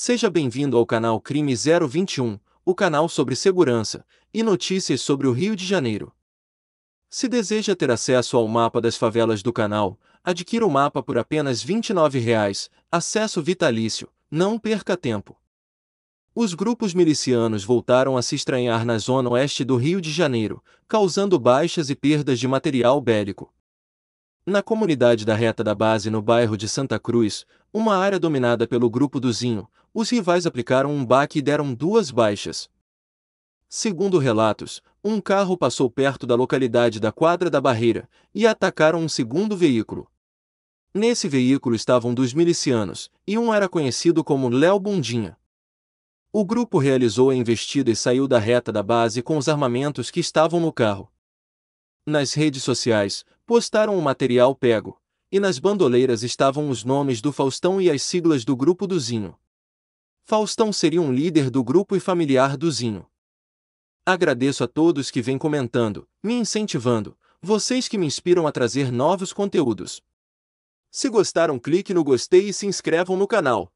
Seja bem-vindo ao canal Crime 021, o canal sobre segurança e notícias sobre o Rio de Janeiro. Se deseja ter acesso ao mapa das favelas do canal, adquira o mapa por apenas R$ 29,00, acesso vitalício, não perca tempo. Os grupos milicianos voltaram a se estranhar na zona oeste do Rio de Janeiro, causando baixas e perdas de material bélico. Na comunidade da Reta da Base, no bairro de Santa Cruz, uma área dominada pelo Grupo do Zinho, os rivais aplicaram um baque e deram duas baixas. Segundo relatos, um carro passou perto da localidade da quadra da barreira e atacaram um segundo veículo. Nesse veículo estavam dois milicianos, e um era conhecido como Léo Bundinha. O grupo realizou a investida e saiu da reta da base com os armamentos que estavam no carro. Nas redes sociais, postaram o material pego, e nas bandoleiras estavam os nomes do Faustão e as siglas do grupo do Zinho. Faustão seria um líder do grupo e familiar do Zinho. Agradeço a todos que vêm comentando, me incentivando, vocês que me inspiram a trazer novos conteúdos. Se gostaram, clique no gostei e se inscrevam no canal.